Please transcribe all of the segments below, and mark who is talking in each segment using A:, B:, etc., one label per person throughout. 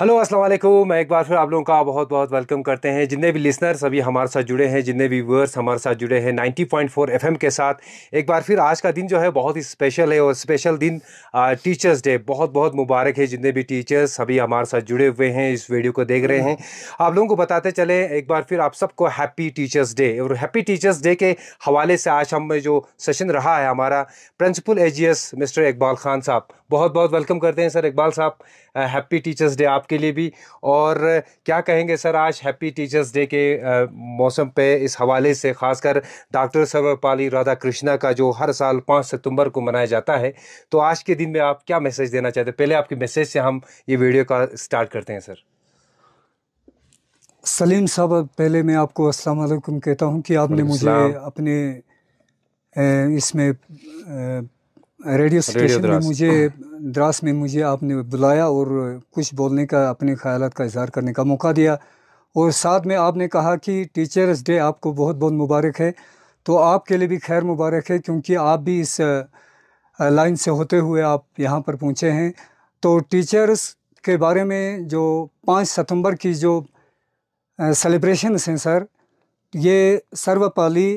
A: Hello अस्सलाम वालेकुम मैं एक बार फिर आप लोगों का बहुत बहुत वेलकम करते हैं जितने भी लिसनर सभी हमारे साथ जुड़े हैं जितने भी व्यूअर्स हमारे साथ जुड़े हैं 90.4 एफएम के साथ एक बार फिर आज का दिन जो है बहुत ही स्पेशल है और स्पेशल दिन टीचर्स डे बहुत बहुत मुबारक है जितने भी टीचर्स सभी हमारे साथ जुड़े हुए हैं इस वीडियो को देख रहे हैं आप लोगों को बताते चले एक बार फिर आप सबको हैप्पी टीचर्स डे और हैप्पी टीचर्स डे के हवाले से आज हम जो सेशन रहा है हमारा principal uh mister Iqbal Khan साहब बहुत बहुत वेलकम करते हैं सर इकबाल साहब हैप्पी टीचर्स डे आप आपके लिए भी और क्या कहेंगे सर आज हैप्पी टीचर्स डे के मौसम पे इस हवाले से खासकर डॉक्टर सर्वपाली कृष्णा का जो हर साल पाँच सितंबर को मनाया जाता है तो आज के दिन में आप क्या मैसेज देना चाहते हैं पहले आपके मैसेज से हम ये वीडियो का स्टार्ट करते हैं सर
B: सलीम साहब पहले मैं आपको असलम कहता हूँ कि आपने मुझे अपने इसमें रेडियो स्टेशन में मुझे द्रास में मुझे आपने बुलाया और कुछ बोलने का अपने ख्याल का इजहार करने का मौका दिया और साथ में आपने कहा कि टीचर्स डे आपको बहुत बहुत मुबारक है तो आपके लिए भी खैर मुबारक है क्योंकि आप भी इस लाइन से होते हुए आप यहाँ पर पहुँचे हैं तो टीचर्स के बारे में जो पाँच सितंबर की जो सेलिब्रेशन हैं सर ये सर्वपाली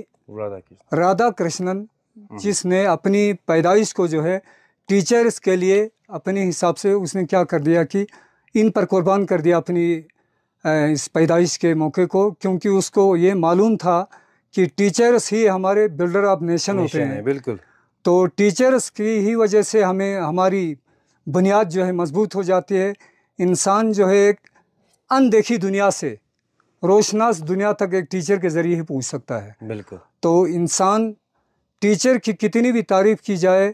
B: राधा कृष्णन हम्म। जिसने अपनी पैदाइश को जो है टीचर्स के लिए अपने हिसाब से उसने क्या कर दिया कि इन पर कुर्बान कर दिया अपनी इस पैदाइश के मौके को क्योंकि उसको ये मालूम था कि टीचर्स ही हमारे बिल्डर ऑफ नेशन होते हैं बिल्कुल तो टीचर्स की ही वजह से हमें हमारी बुनियाद जो है मजबूत हो जाती है इंसान जो है एक अनदेखी दुनिया से रोशनास दुनिया तक एक टीचर के ज़रिए ही पूछ सकता है बिल्कुल तो इंसान टीचर की कितनी भी तारीफ की जाए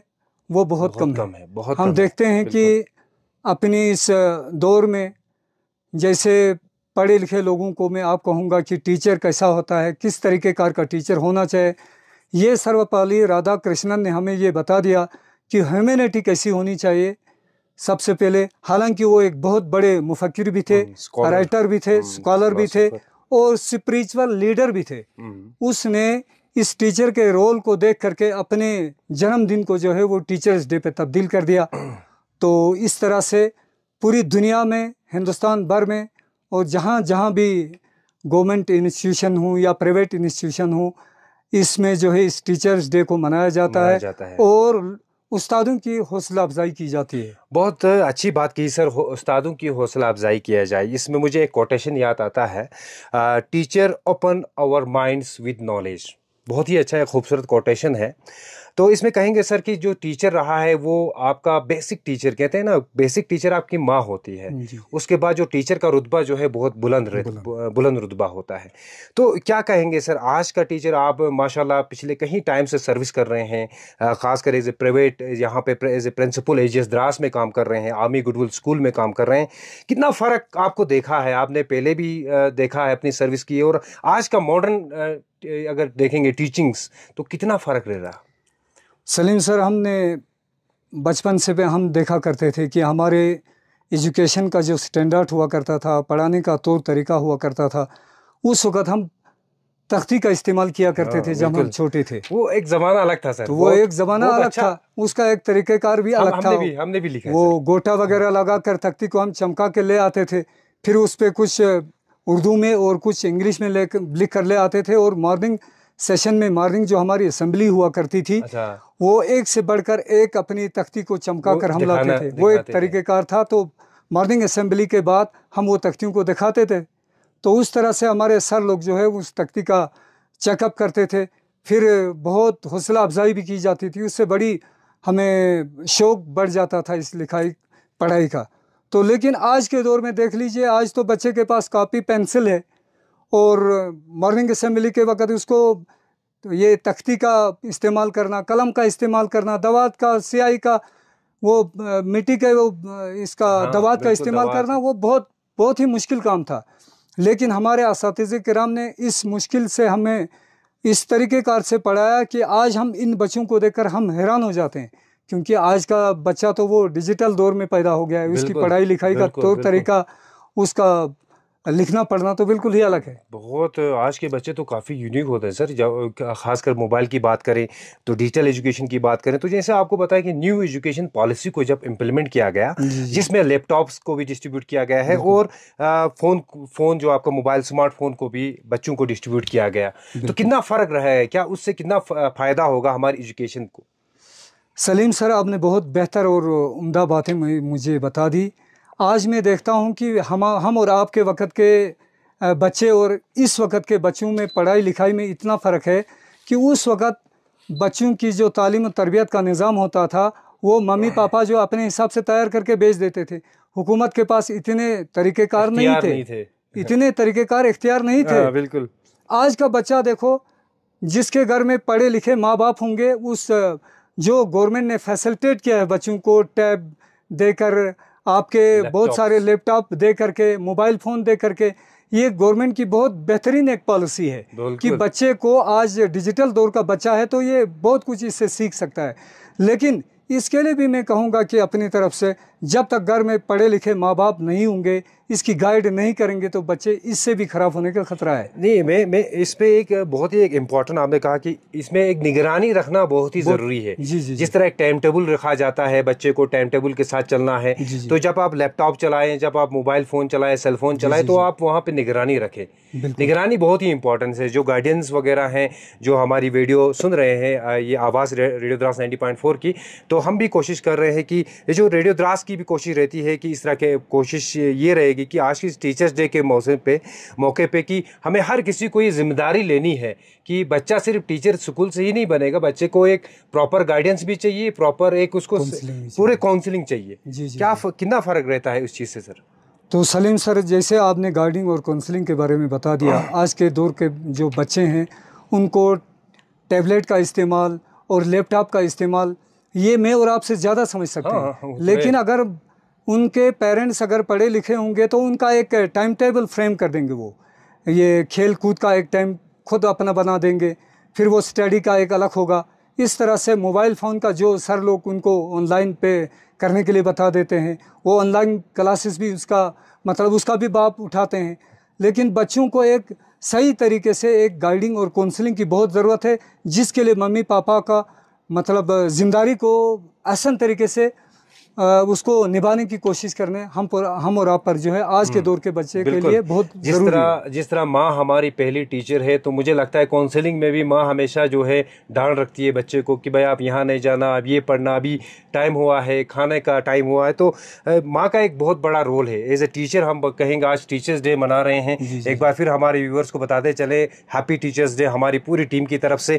B: वो बहुत, बहुत कम, कम है बहुत हम कम देखते हैं कि अपनी इस दौर में जैसे पढ़े लिखे लोगों को मैं आप कहूँगा कि टीचर कैसा होता है किस तरीके कार का टीचर होना चाहिए ये सर्वपाली राधा कृष्णन ने हमें ये बता दिया कि ह्यूमेनिटी कैसी होनी चाहिए सबसे पहले हालांकि वो एक बहुत बड़े मुफक्र भी थे राइटर हम्म, भी थे स्कॉलर हम्म, भी थे और स्पिरिचुअल लीडर भी थे हम्म। उसने इस टीचर के रोल को देख करके अपने जन्मदिन को जो है वो टीचर्स डे पे तब्दील कर दिया तो इस तरह से पूरी दुनिया में हिंदुस्तान भर में और जहाँ जहाँ भी गवर्नमेंट इंस्टीट्यूशन हो या प्राइवेट इंस्टीट्यूशन हो इसमें जो है इस टीचर्स डे को मनाया जाता, मनाया है, जाता है और उस्तादों की हौसला अफजाई की जाती है बहुत अच्छी बात की सर उस्तादों
A: की हौसला अफजाई किया जाए इसमें मुझे एक कोटेशन याद आता है teacher open our minds with knowledge बहुत ही अच्छा एक खूबसूरत कोटेशन है तो इसमें कहेंगे सर कि जो टीचर रहा है वो आपका बेसिक टीचर कहते हैं ना बेसिक टीचर आपकी माँ होती है उसके बाद जो टीचर का रुतबा जो है बहुत बुलंद बुलंद रुतबा होता है तो क्या कहेंगे सर आज का टीचर आप माशाल्लाह पिछले कहीं टाइम से सर्विस कर रहे हैं ख़ासकर एज ए प्राइवेट यहाँ पे as a principal uh Dras में काम कर रहे हैं आर्मी गुडविल स्कूल में काम कर रहे हैं कितना फ़र्क आपको देखा है आपने पहले भी देखा है अपनी सर्विस की और आज का मॉडर्न अगर देखेंगे टीचिंग्स तो कितना फ़र्क रह रहा
B: सलीम सर हमने बचपन से भी हम देखा करते थे कि हमारे एजुकेशन का जो स्टैंडर्ड हुआ करता था पढ़ाने का तौर तरीका हुआ करता था उस वक्त हम तख्ती का इस्तेमाल किया करते हाँ, थे जब हम छोटे थे
A: वो एक जमाना अलग था सर तो वो एक जमाना अलग अच्छा।
B: था उसका एक तरीकेकार भी अलग हम, था हमने भी, हमने भी लिखा वो गोटा वगैरह लगा कर तख्ती को हम चमका के ले आते थे फिर उस पर कुछ उर्दू में और कुछ इंग्लिश में ले लिख कर ले आते थे और मॉर्निंग सेशन में मॉर्निंग जो हमारी असम्बली हुआ करती थी अच्छा। वो एक से बढ़कर एक अपनी तख्ती को चमका कर हम लाते थे वो एक तरीक़ेकार था तो मॉर्निंग असम्बली के बाद हम वो तख्तियों को दिखाते थे तो उस तरह से हमारे सर लोग जो है उस तख्ती का चेकअप करते थे फिर बहुत हौसला अफजाई भी की जाती थी उससे बड़ी हमें शौक बढ़ जाता था इस लिखाई पढ़ाई का तो लेकिन आज के दौर में देख लीजिए आज तो बच्चे के पास कापी पेंसिल है और मॉर्निंग असम्बली के वक्त उसको तो ये तख्ती का इस्तेमाल करना कलम का इस्तेमाल करना दवात का स्याही का वो मिट्टी के वो इसका हाँ, दवात का इस्तेमाल करना वो बहुत बहुत ही मुश्किल काम था लेकिन हमारे इस कराम ने इस मुश्किल से हमें इस तरीक़ेकार से पढ़ाया कि आज हम इन बच्चों को देखकर हम हैरान हो जाते हैं क्योंकि आज का बच्चा तो वो डिजिटल दौर में पैदा हो गया है उसकी पढ़ाई लिखाई का तौर तो तरीका उसका लिखना पढ़ना तो बिल्कुल ही अलग है
A: बहुत आज के बच्चे तो काफ़ी यूनिक होते हैं सर जब खासकर मोबाइल की बात करें तो डिजिटल एजुकेशन की बात करें तो जैसे आपको बताया कि न्यू एजुकेशन पॉलिसी को जब इम्प्लीमेंट किया गया जिसमें लैपटॉप्स को भी डिस्ट्रीब्यूट किया गया है और फ़ोन फ़ोन जो आपका मोबाइल स्मार्टफोन को भी बच्चों को डिस्ट्रीब्यूट किया गया तो कितना फ़र्क रहा है क्या उससे कितना फ़ायदा होगा हमारी एजुकेशन को
B: सलीम सर आपने बहुत बेहतर और उमदा बातें मुझे बता दी आज मैं देखता हूँ कि हम हम और आपके वक्त के बच्चे और इस वक्त के बच्चों में पढ़ाई लिखाई में इतना फ़र्क है कि उस वक़्त बच्चों की जो तालीम और तरबियत का निज़ाम होता था वो मम्मी हाँ। पापा जो अपने हिसाब से तैयार करके बेच देते थे हुकूमत के पास इतने तरीक़ेकार नहीं थे, नहीं थे। इतने तरीक़ेकार इख्तियार नहीं थे हाँ, बिल्कुल आज का बच्चा देखो जिसके घर में पढ़े लिखे माँ बाप होंगे उस जो गवर्नमेंट ने फैसिलिटेट किया है बच्चों को टैब देकर आपके बहुत सारे लैपटॉप दे करके मोबाइल फ़ोन दे करके ये गवर्नमेंट की बहुत बेहतरीन एक पॉलिसी है कि बच्चे को आज डिजिटल दौर का बच्चा है तो ये बहुत कुछ इससे सीख सकता है लेकिन इसके लिए भी मैं कहूँगा कि अपनी तरफ से जब तक घर में पढ़े लिखे माँ बाप नहीं होंगे इसकी गाइड नहीं करेंगे तो बच्चे इससे भी ख़राब होने का खतरा है नहीं मैं मैं इस पर एक बहुत ही एक इम्पॉर्टेंट आपने कहा कि इसमें एक निगरानी रखना बहुत ही ज़रूरी
A: है जी जी जिस तरह एक टाइम टेबल रखा जाता है बच्चे को टाइम टेबल के साथ चलना है जी, जी, तो जब आप लैपटॉप चलाएं जब आप मोबाइल फ़ोन चलाएं सेलफोन चलाएं तो आप वहाँ पर निगरानी रखें निगरानी बहुत ही इम्पोर्टेंट है जो गार्डियंस वगैरह हैं जो हमारी वीडियो सुन रहे हैं ये आवाज़ रेडियो द्रास नाइन्टी की तो हम भी कोशिश कर रहे हैं कि ये जो रेडियो द्रास की की भी कोशिश रहती है कि इस तरह के कोशिश ये रहेगी कि आज की टीचर्स डे के मौसम पे मौके पे कि हमें हर किसी को ये जिम्मेदारी लेनी है कि बच्चा सिर्फ टीचर स्कूल से ही नहीं बनेगा बच्चे को एक प्रॉपर गाइडेंस भी चाहिए प्रॉपर एक उसको पूरे काउंसलिंग चाहिए क्या कितना फ़र्क रहता है उस चीज़ से
B: सर तो सलीम सर जैसे आपने गार्डिंग और काउंसलिंग के बारे में बता दिया हाँ। आज के दौर के जो बच्चे हैं उनको टैबलेट का इस्तेमाल और लैपटॉप का इस्तेमाल ये मैं और आपसे ज़्यादा समझ सकते हाँ, हैं हाँ, तो लेकिन अगर उनके पेरेंट्स अगर पढ़े लिखे होंगे तो उनका एक टाइम टेबल फ्रेम कर देंगे वो ये खेल कूद का एक टाइम खुद अपना बना देंगे फिर वो स्टडी का एक अलग होगा इस तरह से मोबाइल फ़ोन का जो सर लोग उनको ऑनलाइन पे करने के लिए बता देते हैं वो ऑनलाइन क्लासेस भी उसका मतलब उसका भी बाप उठाते हैं लेकिन बच्चों को एक सही तरीके से एक गाइडिंग और काउंसलिंग की बहुत ज़रूरत है जिसके लिए मम्मी पापा का मतलब जिंदारी को आसान तरीके से उसको निभाने की कोशिश करने हम पर हम और आप पर जो है आज के हम्म, दौर के बच्चे के लिए बहुत जिस तरह
A: जिस तरह माँ हमारी पहली टीचर है तो मुझे लगता है काउंसलिंग में भी माँ हमेशा जो है डांड रखती है बच्चे को कि भाई आप यहाँ नहीं जाना अब ये पढ़ना अभी टाइम हुआ है खाने का टाइम हुआ है तो माँ का एक बहुत बड़ा रोल है एज ए टीचर हम कहेंगे आज टीचर्स डे मना रहे हैं एक बार फिर हमारे व्यूवर्स को बताते चले हैप्पी टीचर्स डे हमारी पूरी टीम की तरफ से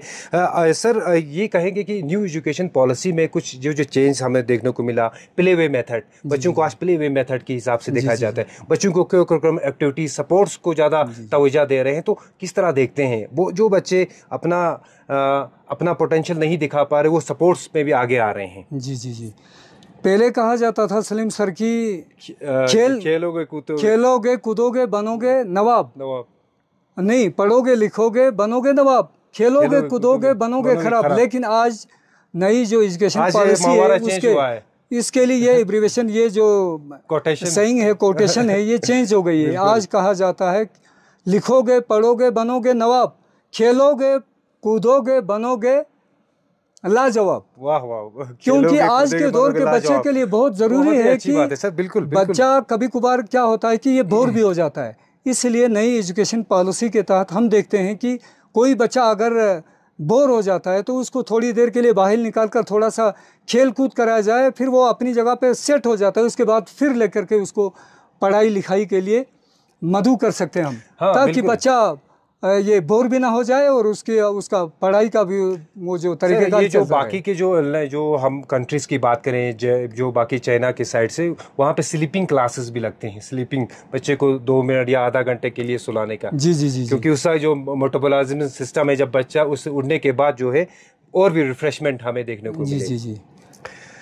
A: सर ये कहेंगे कि न्यू एजुकेशन पॉलिसी में कुछ जो जो चेंज हमें देखने को मिला प्ले वे मेथड बच्चों को आज प्ले वे मेथड के हिसाब से देखा जाता है बच्चों को क्यों कोकरिकुलम एक्टिविटी सपोर्ट्स को ज़्यादा तोजा दे रहे हैं तो किस तरह देखते हैं वो जो बच्चे अपना अपना पोटेंशियल नहीं दिखा पा रहे वो सपोर्ट्स में भी आगे आ रहे हैं
B: जी जी जी पहले कहा जाता था सलीम सर की खेल
A: खेलोगे कूदोगे खेलोगे
B: कूदोगे बनोगे नवाब नवाब नहीं पढ़ोगे लिखोगे बनोगे नवाब खेलोगे कूदोगे बनोगे खराब लेकिन आज नई जो एजुकेशन पॉलिसी है उसके इसके लिए ये एब्रीवेशन ये जो कोटेशन सही है कोटेशन है ये चेंज हो गई है आज कहा जाता है लिखोगे पढ़ोगे बनोगे नवाब खेलोगे कूदोगे बनोगे लाजवाब वाह
A: वाह क्योंकि आज के दौर के बच्चे के लिए बहुत जरूरी है कि सर बिल्कुल,
B: बिल्कुल बच्चा कभी कुबार क्या होता है कि ये बोर भी हो जाता है इसलिए नई एजुकेशन पॉलिसी के तहत हम देखते हैं कि कोई बच्चा अगर बोर हो जाता है तो उसको थोड़ी देर के लिए बाहर निकाल कर थोड़ा सा खेल कूद कराया जाए फिर वो अपनी जगह पे सेट हो जाता है उसके बाद फिर लेकर के उसको पढ़ाई लिखाई के लिए मधु कर सकते हैं हम हाँ, ताकि बच्चा ये बोर भी ना हो जाए और उसके उसका पढ़ाई का भी वो जो तरीके का ये जो बाकी के जो
A: जो हम कंट्रीज़ की बात करें जो बाकी चाइना के साइड से वहाँ पे स्लीपिंग क्लासेस भी लगते हैं स्लीपिंग बच्चे को दो मिनट या आधा घंटे के लिए सुलाने का जी जी जी क्योंकि उसका जो मोटोबोलाजम सिस्टम है जब बच्चा उससे उड़ने के बाद जो है और भी रिफ्रेशमेंट हमें देखने को जी जी
B: जी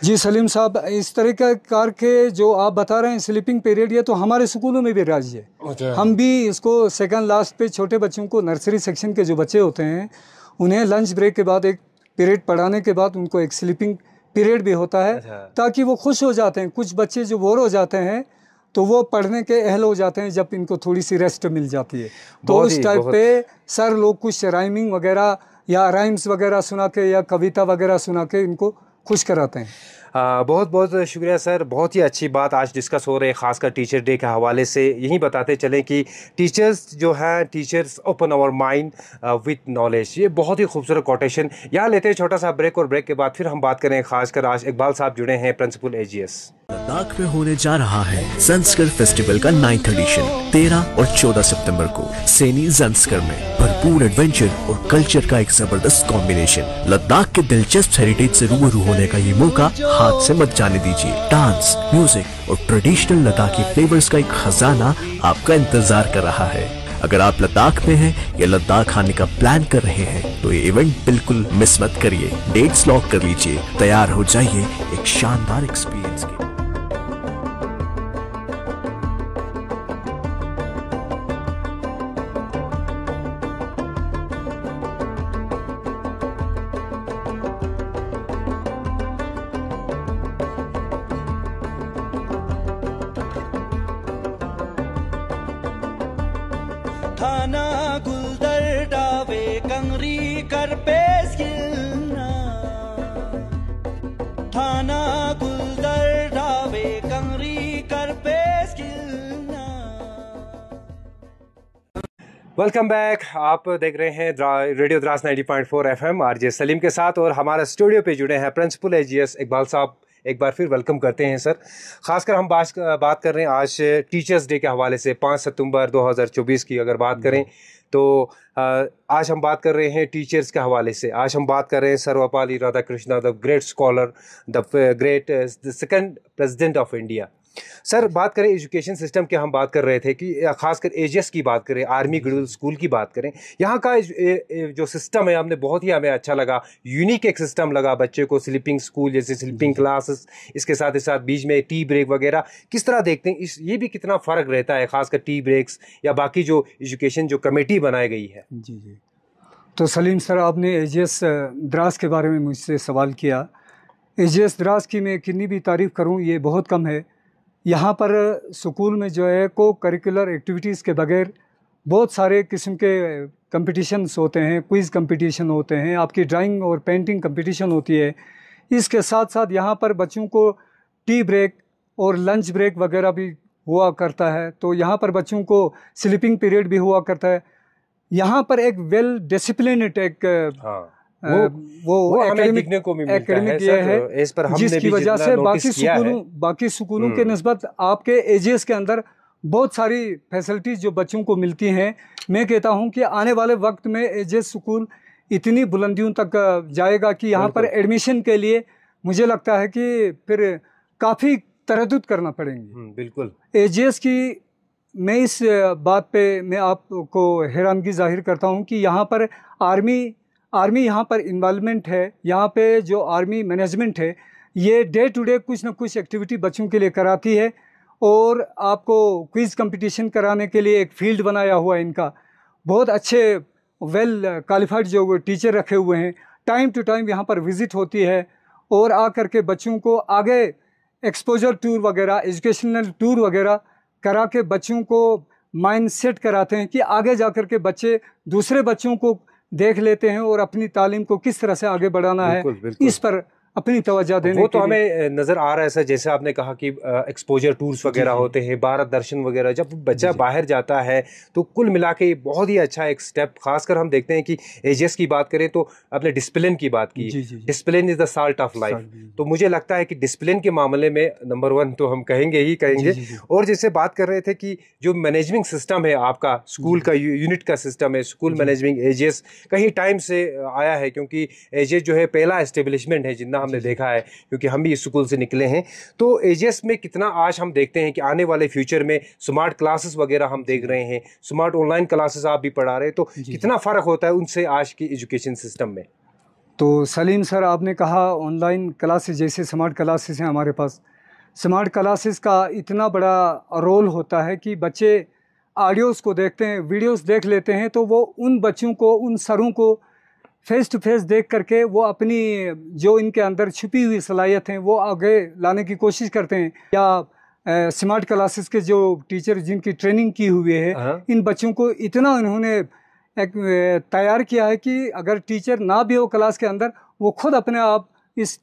B: जी सलीम साहब इस तरह का कार के जो आप बता रहे हैं स्लीपिंग पीरियड ये तो हमारे स्कूलों में भी राज है अच्छा। हम भी इसको सेकंड लास्ट पे छोटे बच्चों को नर्सरी सेक्शन के जो बच्चे होते हैं उन्हें लंच ब्रेक के बाद एक पीरियड पढ़ाने के बाद उनको एक स्लीपिंग पीरियड भी होता है अच्छा। ताकि वो खुश हो जाते हैं कुछ बच्चे जो बोर हो जाते हैं तो वो पढ़ने के अहल हो जाते हैं जब इनको थोड़ी सी रेस्ट मिल जाती है तो उस टाइप पे सर लोग कुछ राइमिंग वगैरह या राइम्स वगैरह सुना के या कविता वगैरह सुना के इनको खुश कराते हैं
A: आ, बहुत बहुत शुक्रिया सर बहुत ही अच्छी बात आज डिस्कस हो रही है खासकर टीचर डे के हवाले से यही बताते चलें कि टीचर्स जो हैं teachers open our mind with knowledge ये बहुत ही खूबसूरत कोटेशन यहाँ लेते हैं छोटा सा ब्रेक और ब्रेक के बाद फिर हम बात करें खासकर आज इकबाल साहब जुड़े हैं प्रिंसिपल एजीएस
B: लद्दाख में होने जा रहा है संस्कर फेस्टिवल का नाइन्थ एडिशन तेरह और चौदह सितम्बर को सेनी जंस्कर में भरपूर एडवेंचर और कल्चर का एक जबरदस्त कॉम्बिनेशन लद्दाख के दिलचस्प हेरिटेज से रूबरू होने का ये मौका हाथ से मत जाने दीजिए डांस म्यूजिक और ट्रेडिशनल लद्दाखी फ्लेवर्स का एक खजाना आपका इंतजार कर रहा है अगर आप लद्दाख में हैं या लद्दाख आने का प्लान कर रहे हैं तो ये इवेंट बिल्कुल मिस मत करिए डेट्स लॉक कर लीजिए तैयार हो जाइए एक शानदार एक्सपीरियंस गुलदर डावे कंगरी कर थाना गुलदर डावे कंगरी कर
A: वेलकम बैक आप देख रहे हैं radio Dras 90.4 FM RJ Salim के साथ और हमारे स्टूडियो पे जुड़े हैं प्रिंसिपल एजीएस इकबाल साहब एक बार फिर वेलकम करते हैं सर खासकर हम बात बात कर रहे हैं आज टीचर्स डे के हवाले से पाँच सितंबर 2024 की अगर बात करें तो आज हम बात कर रहे हैं टीचर्स के हवाले से आज हम बात कर रहे हैं Sarvepalli Radha Krishna the great scholar the great the second president of India sir बात करें एजुकेशन सिस्टम की हम बात कर रहे थे कि खासकर एजेस की बात करें आर्मी ग्रेजुएट स्कूल की बात करें यहाँ का जो सिस्टम है हमने बहुत ही हमें अच्छा लगा यूनिक एक सिस्टम लगा बच्चे को स्लीपिंग स्कूल जैसे स्लीपिंग क्लासेस इसके साथ ही साथ बीच में टी ब्रेक वगैरह किस तरह देखते हैं इस ये भी कितना फ़र्क रहता है खासकर टी ब्रेक्स या बाकी जो एजुकेशन जो कमेटी बनाई गई है जी
B: जी तो सलीम सर आपने एजेस द्रास के बारे में मुझसे सवाल किया एजेस द्रास की मैं कितनी भी तारीफ़ करूँ ये बहुत कम है यहाँ पर स्कूल में जो है को करिकुलर एक्टिविटीज़ के बगैर बहुत सारे किस्म के कम्पटिशन्स होते हैं क्विज़ कम्पटिशन होते हैं आपकी ड्राइंग और पेंटिंग कम्पटिशन होती है इसके साथ साथ यहाँ पर बच्चों को टी ब्रेक और लंच ब्रेक वगैरह भी हुआ करता है तो यहाँ पर बच्चों को स्लीपिंग पीरियड भी हुआ करता है यहाँ पर एक वेल डिसिप्लिनड एक हाँ। वो वो, को भी एकेडमिक ये है, है पर हमने जिसकी वजह से बाकी सुकूनों बाकी सुकूनों के हम्म। नस्बत आपके एजेस के अंदर बहुत सारी फैसिलिटीज़ जो बच्चों को मिलती हैं मैं कहता हूं कि आने वाले वक्त में एजेस स्कूल इतनी बुलंदियों तक जाएगा कि यहाँ पर एडमिशन के लिए मुझे लगता है कि फिर काफ़ी तरदुद करना पड़ेंगे हम्म, बिल्कुल एजेस की मैं इस बात पे मैं आपको हैरानगी जाहिर करता हूँ कि यहाँ पर आर्मी आर्मी यहाँ पर इन्वॉलमेंट है यहाँ पे जो आर्मी मैनेजमेंट है ये डे टू डे कुछ ना कुछ एक्टिविटी बच्चों के लिए कराती है और आपको क्विज़ कंपटीशन कराने के लिए एक फील्ड बनाया हुआ है इनका बहुत अच्छे वेल क्वालिफाइड जो टीचर रखे हुए हैं टाइम टू टाइम यहाँ पर विज़िट होती है और आ कर के बच्चों को आगे एक्सपोजर टूर वगैरह एजुकेशनल टूर वगैरह करा के बच्चों को माइंड सेट कराते हैं कि आगे जा कर के बच्चे दूसरे बच्चों को देख लेते हैं और अपनी तालीम को किस तरह से आगे बढ़ाना है इस पर अपनी तवज्जो देने वो तो हमें
A: नज़र आ रहा है सर जैसे आपने कहा कि एक्सपोजर टूर्स वगैरह होते हैं भारत दर्शन वगैरह जब बच्चा बाहर जाता है तो कुल मिला के बहुत ही अच्छा एक स्टेप खासकर हम देखते हैं कि एजेस की बात करें तो आपने डिसिप्लिन की बात की discipline is the salt of life तो मुझे लगता है कि डिसिप्लिन के मामले में नंबर वन तो हम कहेंगे ही कहेंगे और जैसे बात कर रहे थे कि जो मैनेजमेंट सिस्टम है आपका स्कूल का यूनिट का सिस्टम है स्कूल मैनेजमेंट एजेस कहीं टाइम से आया है क्योंकि एजेस जो है पहला एस्टेब्लिशमेंट है जितना हमने देखा है क्योंकि हम भी इस स्कूल से निकले हैं तो एजेस में कितना आज हम देखते हैं कि आने वाले फ्यूचर में स्मार्ट क्लासेस वगैरह हम देख रहे हैं स्मार्ट ऑनलाइन क्लासेस आप भी पढ़ा रहे हैं तो कितना फ़र्क होता है उनसे आज की एजुकेशन सिस्टम में
B: तो सलीम सर आपने कहा ऑनलाइन क्लासेस जैसे स्मार्ट क्लासेस हैं हमारे पास स्मार्ट क्लासेस का इतना बड़ा रोल होता है कि बच्चे ऑडियोज़ को देखते हैं वीडियोस देख लेते हैं तो वो उन बच्चों को उन सरों को फेस टू फेस देख करके वो अपनी जो इनके अंदर छुपी हुई सलाहियत हैं वो आगे लाने की कोशिश करते हैं या स्मार्ट क्लासेस के जो टीचर जिनकी ट्रेनिंग की हुई है हाँ। इन बच्चों को इतना उन्होंने एक तैयार किया है कि अगर टीचर ना भी हो क्लास के अंदर वो खुद अपने आप इस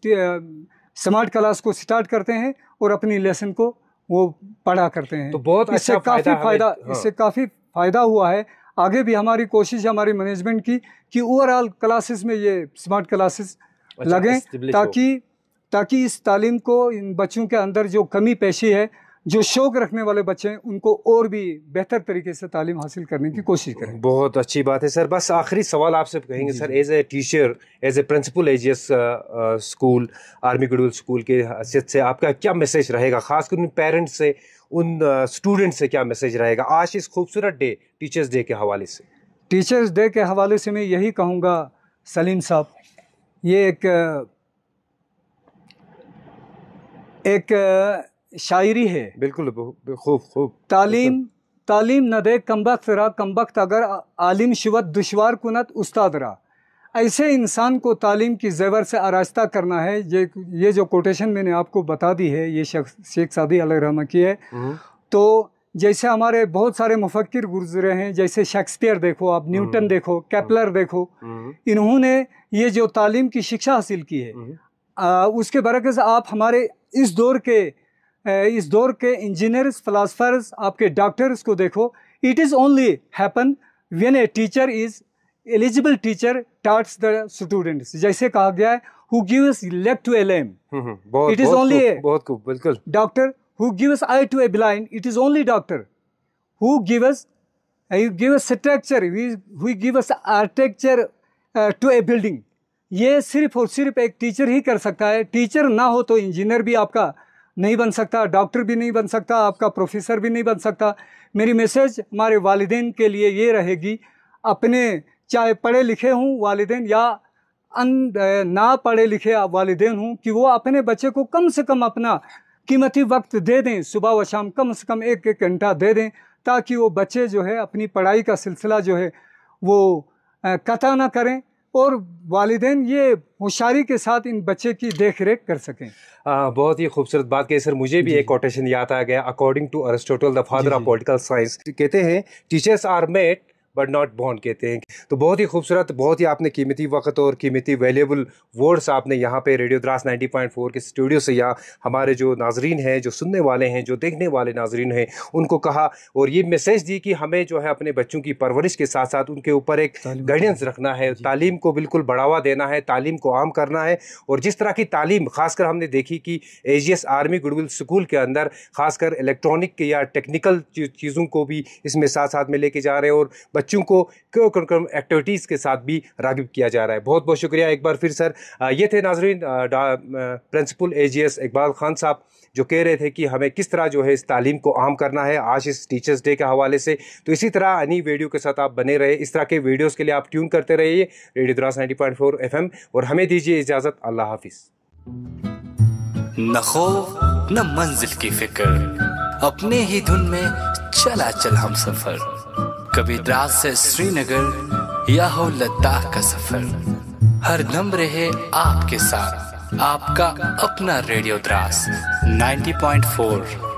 B: स्मार्ट क्लास को स्टार्ट करते हैं और अपनी लेसन को वो पढ़ा करते हैं तो बहुत इससे अच्छा काफ़ी फायदा हाँ। इससे काफ़ी फ़ायदा हुआ है आगे भी हमारी कोशिश हमारी मैनेजमेंट की कि ओवरऑल क्लासेस में ये स्मार्ट अच्छा, क्लासेस लगें ताकि ताकि इस तालीम को इन बच्चों के अंदर जो कमी पेशी है जो शौक रखने वाले बच्चे हैं उनको और भी बेहतर तरीके से तालीम हासिल करने की कोशिश करें
A: बहुत अच्छी बात है सर बस आखिरी सवाल आपसे कहेंगे sir as a teacher as a principal as school army goodwill school के हैसियत से आपका क्या मैसेज रहेगा खासकर उन पेरेंट्स से उन
B: स्टूडेंट से क्या मैसेज रहेगा आज इस खूबसूरत डे टीचर्स डे के हवाले से टीचर्स डे के हवाले से मैं यही कहूँगा सलीम साहब ये एक एक शायरी है बिल्कुल खूब खूब तालीम तालीम न दे कम्बख्त रहा कम्बख्त अगर आलिम शिवत दुशवार कुनत उस्ताद रहा ऐसे इंसान को तालीम की जेवर से आरास्ता करना है ये ये जो कोटेशन मैंने आपको बता दी है ये शख्स शेख सादी रहमा की है हम्म। तो जैसे हमारे बहुत सारे मुफक्र गुजरे हैं जैसे शेक्सपियर देखो आप हम्म। न्यूटन देखो हम्म। कैपलर देखो इन्होंने ये जो तालीम की शिक्षा हासिल की है आ, उसके बरकस आप हमारे इस दौर के इस दौर के इंजीनियर्स फ़लासफ़र्स आपके डॉक्टर्स को देखो it is only happen when a teacher is eligible teacher tarts the students जैसे कहा गया है who gives left to L M it is only बहुत खूब बिल्कुल doctor who gives eye to a blind it is only doctor who gives you give structure who give architecture to a building ये सिर्फ और सिर्फ एक teacher ही कर सकता है टीचर ना हो तो इंजीनियर भी आपका नहीं बन सकता डॉक्टर भी नहीं बन सकता आपका प्रोफेसर भी नहीं बन सकता मेरी मैसेज हमारे वालदेन के लिए ये रहेगी अपने चाहे पढ़े लिखे हों वालदेन या अन अं-, ना पढ़े लिखे वालदेन हों कि वो अपने बच्चे को कम से कम अपना कीमती वक्त दे दें सुबह व शाम कम से कम एक एक घंटा दे दें ताकि वो बच्चे जो है अपनी पढ़ाई का सिलसिला जो है वो कता ना करें और वालदेन ये होशारी के साथ इन बच्चे की देख रेख कर सकें
A: आ, बहुत ही खूबसूरत बात कही सर मुझे भी एक कोटेशन याद आ गया according to Aristotle the father of political science कहते हैं teachers are made but not बॉन्ड कहते हैं तो बहुत ही खूबसूरत बहुत ही आपने कीमती वक्त और कीमती वैल्यूबल वर्ड्स आपने यहाँ पे रेडियो द्रास 90.4 के स्टूडियो से या हमारे जो नाजरीन हैं जो सुनने वाले हैं जो देखने वाले नाजरीन हैं उनको कहा और ये मैसेज दी कि हमें जो है अपने बच्चों की परवरिश के साथ साथ उनके ऊपर एक गाइडेंस रखना है तालीम को बिल्कुल बढ़ावा देना है तालीम को आम करना है और जिस तरह की तालीम खासकर हमने देखी कि ए आर्मी गुडविल स्कूल के अंदर खासकर इलेक्ट्रॉनिक या टेक्निकल चीज़ों को भी इसमें साथ साथ में लेके जा रहे हैं और बच्चों को कार्यक्रम एक्टिविटीज़ के साथ भी रागब किया जा रहा है बहुत बहुत शुक्रिया एक बार फिर सर ये थे नाजरीन प्रिंसिपल ए इकबाल खान साहब जो कह रहे थे कि हमें किस तरह जो है इस तालीम को आम करना है आज इस टीचर्स डे के हवाले से तो इसी तरह अन्य वीडियो के साथ आप बने रहे इस तरह के वीडियोज़ के लिए आप ट्यून करते रहिए radio Dras ninety point four F और हमें दीजिए इजाज़त अल्लाह हाफिज़
B: न खौफ न मंजिल की फिक्र अपने ही धुन में चला चला हम सफ़र कभी द्रास से श्रीनगर या हो लद्दाख का सफर हर दम रहे आपके साथ आपका अपना रेडियो द्रास 90.4